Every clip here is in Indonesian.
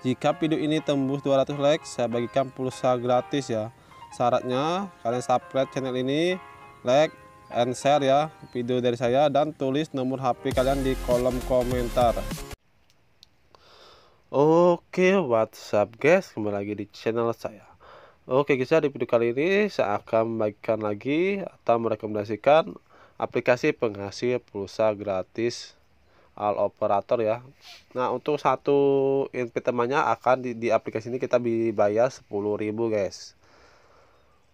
Jika video ini tembus 200 like, saya bagikan pulsa gratis ya. Syaratnya kalian subscribe channel ini, like and share ya video dari saya dan tulis nomor HP kalian di kolom komentar. Oke, WhatsApp guys, kembali lagi di channel saya. Oke guys, ya, di video kali ini saya akan membagikan lagi atau merekomendasikan aplikasi penghasil pulsa gratis al operator ya nah untuk satu input temannya akan di, di aplikasi ini kita dibayar 10.000 guys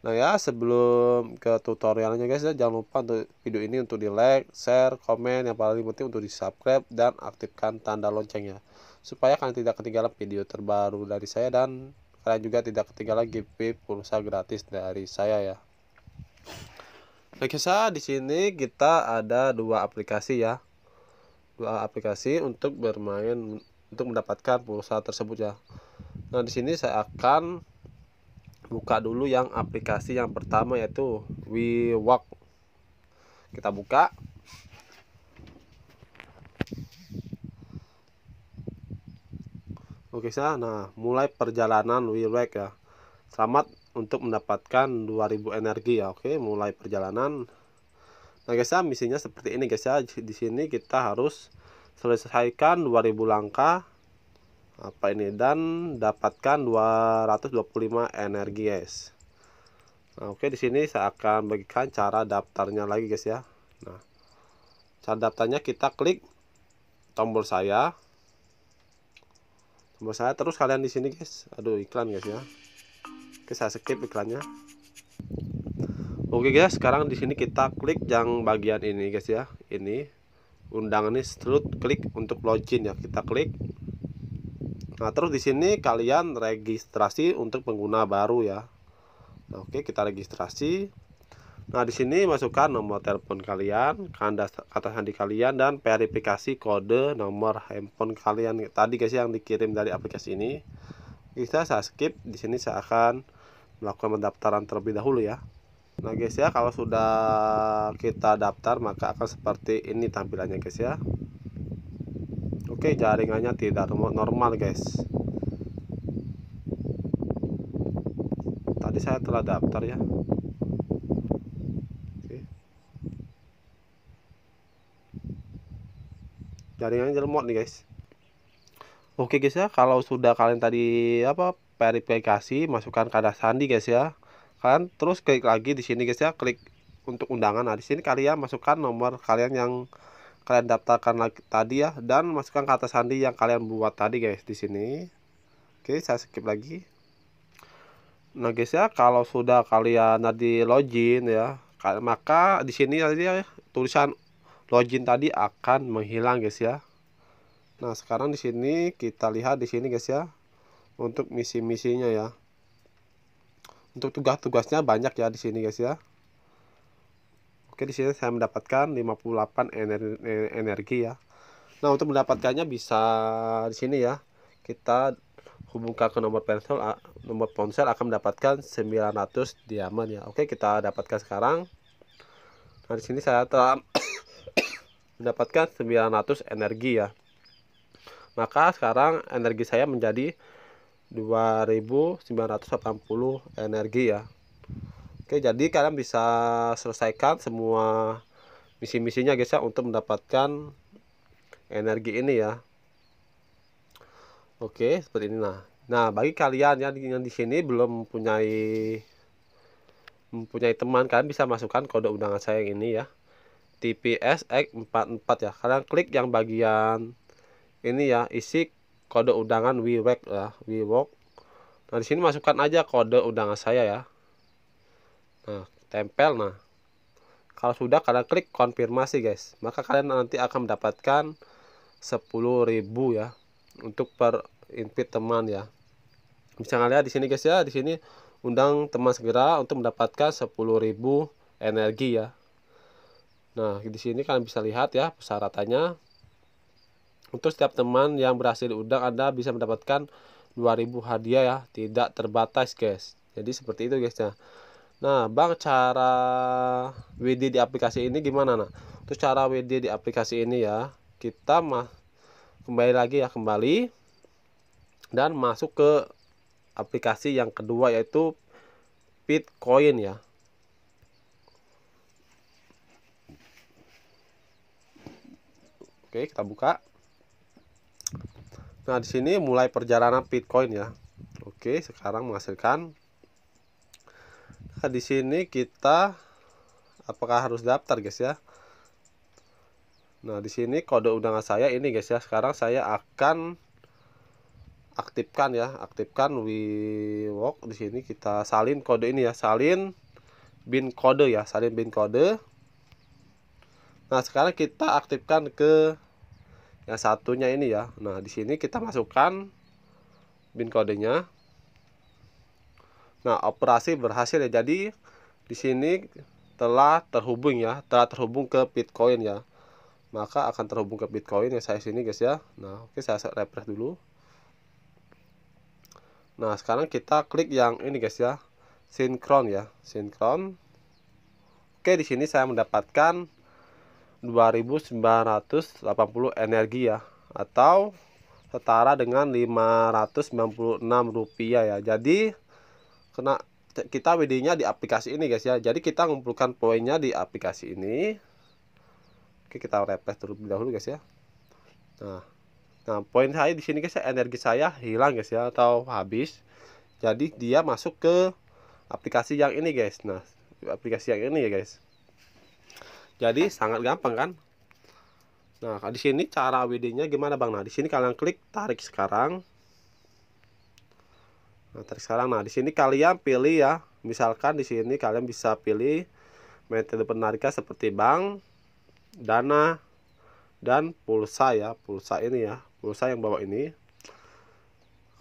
nah ya sebelum ke tutorialnya guys ya jangan lupa untuk video ini untuk di like share komen yang paling penting untuk di subscribe dan aktifkan tanda loncengnya supaya kalian tidak ketinggalan video terbaru dari saya dan kalian juga tidak ketinggalan giveaway pulsa gratis dari saya ya Oke, nah, di sini kita ada dua aplikasi ya aplikasi untuk bermain untuk mendapatkan pulsa tersebut ya. Nah, di sini saya akan buka dulu yang aplikasi yang pertama yaitu WeWork. Kita buka. Oke, sah. nah mulai perjalanan WeWork ya. Selamat untuk mendapatkan 2000 energi ya. Oke, mulai perjalanan Nah guys ya, misinya seperti ini guys ya. Di sini kita harus selesaikan 2000 langkah apa ini dan dapatkan 225 energi guys. Nah, oke di sini saya akan bagikan cara daftarnya lagi guys ya. Nah, cara daftarnya kita klik tombol saya. Tombol saya terus kalian di sini guys. Aduh iklan guys ya. Oke saya skip iklannya. Oke guys, sekarang di sini kita klik yang bagian ini guys ya. Ini undangan ini setelah klik untuk login ya. Kita klik. Nah, terus di sini kalian registrasi untuk pengguna baru ya. Nah, oke, kita registrasi. Nah, di sini masukkan nomor telepon kalian, kandas atas handi kalian dan verifikasi kode nomor handphone kalian tadi guys yang dikirim dari aplikasi ini. Kita saya skip, di sini saya akan melakukan pendaftaran terlebih dahulu ya. Nah guys ya kalau sudah kita daftar maka akan seperti ini tampilannya guys ya Oke jaringannya tidak normal guys Tadi saya telah daftar ya jaringan Jaringannya lemot nih guys Oke guys ya kalau sudah kalian tadi apa verifikasi masukkan kata sandi guys ya masukkan terus klik lagi di sini guys ya klik untuk undangan nah di sini kalian masukkan nomor kalian yang kalian daftarkan lagi tadi ya dan masukkan kata sandi yang kalian buat tadi guys di sini oke saya skip lagi nah guys ya kalau sudah kalian tadi login ya maka di sini tadi ya, tulisan login tadi akan menghilang guys ya nah sekarang di sini kita lihat di sini guys ya untuk misi-misinya ya untuk tugas-tugasnya banyak ya di sini guys ya oke di sini saya mendapatkan 58 energi, energi ya nah untuk mendapatkannya bisa di sini ya kita hubungkan ke nomor ponsel nomor ponsel akan mendapatkan 900 diamond ya oke kita dapatkan sekarang nah di sini saya telah mendapatkan 900 energi ya maka sekarang energi saya menjadi 2980 energi ya Oke jadi kalian bisa selesaikan semua misi-misinya guys ya untuk mendapatkan energi ini ya Oke seperti ini nah Nah bagi kalian yang, yang di sini belum mempunyai mempunyai teman kalian bisa masukkan kode undangan saya yang ini ya TPSX44 ya kalian klik yang bagian ini ya isi kode undangan WeWork ya, WeWork. Nah, di sini masukkan aja kode undangan saya ya. Nah, tempel nah. Kalau sudah kalian klik konfirmasi guys, maka kalian nanti akan mendapatkan 10.000 ya untuk per invite teman ya. Bisa kalian lihat di sini guys ya, di sini undang teman segera untuk mendapatkan 10.000 energi ya. Nah, di sini kalian bisa lihat ya persyaratannya untuk setiap teman yang berhasil diundang Anda bisa mendapatkan 2000 hadiah ya, tidak terbatas guys. Jadi seperti itu guys ya. Nah, Bang cara WD di aplikasi ini gimana nah? Terus cara WD di aplikasi ini ya, kita mah kembali lagi ya kembali dan masuk ke aplikasi yang kedua yaitu Bitcoin ya. Oke, kita buka. Nah, di sini mulai perjalanan Bitcoin ya. Oke, sekarang menghasilkan. Nah, di sini kita apakah harus daftar, guys ya? Nah, di sini kode undangan saya ini, guys ya. Sekarang saya akan aktifkan ya, aktifkan WeWork di sini kita salin kode ini ya, salin bin kode ya, salin bin kode. Nah, sekarang kita aktifkan ke yang satunya ini ya nah di sini kita masukkan bin kodenya nah operasi berhasil ya jadi di sini telah terhubung ya telah terhubung ke bitcoin ya maka akan terhubung ke bitcoin ya saya sini guys ya nah oke saya refresh dulu nah sekarang kita klik yang ini guys ya sinkron ya sinkron oke di sini saya mendapatkan 2980 energi ya atau setara dengan 596 rupiah ya jadi kena kita WD nya di aplikasi ini guys ya jadi kita mengumpulkan poinnya di aplikasi ini oke kita refresh terlebih dahulu guys ya nah nah poin saya di sini guys ya, energi saya hilang guys ya atau habis jadi dia masuk ke aplikasi yang ini guys nah aplikasi yang ini ya guys jadi sangat gampang kan? Nah, di sini cara WD-nya gimana, Bang? Nah, di sini kalian klik tarik sekarang. Nah, tarik sekarang. Nah, di sini kalian pilih ya. Misalkan di sini kalian bisa pilih metode penarikan seperti bank, dana, dan pulsa ya. Pulsa ini ya, pulsa yang bawah ini.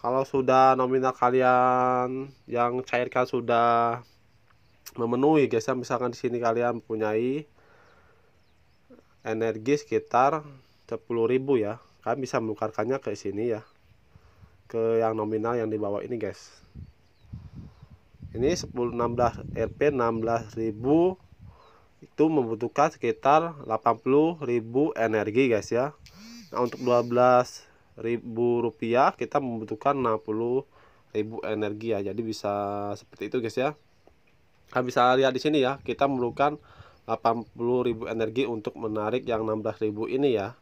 Kalau sudah nominal kalian yang cairkan sudah memenuhi guys ya, misalkan di sini kalian mempunyai energi sekitar 10.000 ya kalian bisa menukarkannya ke sini ya ke yang nominal yang di bawah ini guys ini 10 16 RP 16.000 itu membutuhkan sekitar 80.000 energi guys ya nah untuk 12.000 rupiah kita membutuhkan 60.000 energi ya jadi bisa seperti itu guys ya kalian nah, bisa lihat di sini ya kita memerlukan 80.000 energi untuk menarik yang 16.000 ini ya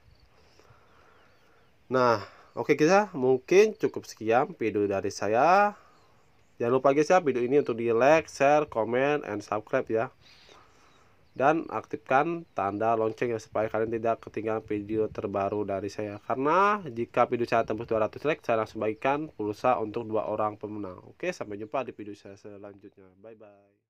nah oke okay kita mungkin cukup sekian video dari saya jangan lupa guys ya video ini untuk di like share comment and subscribe ya dan aktifkan tanda lonceng ya supaya kalian tidak ketinggalan video terbaru dari saya karena jika video saya tembus 200 like saya langsung bagikan pulsa untuk dua orang pemenang oke sampai jumpa di video saya selanjutnya bye bye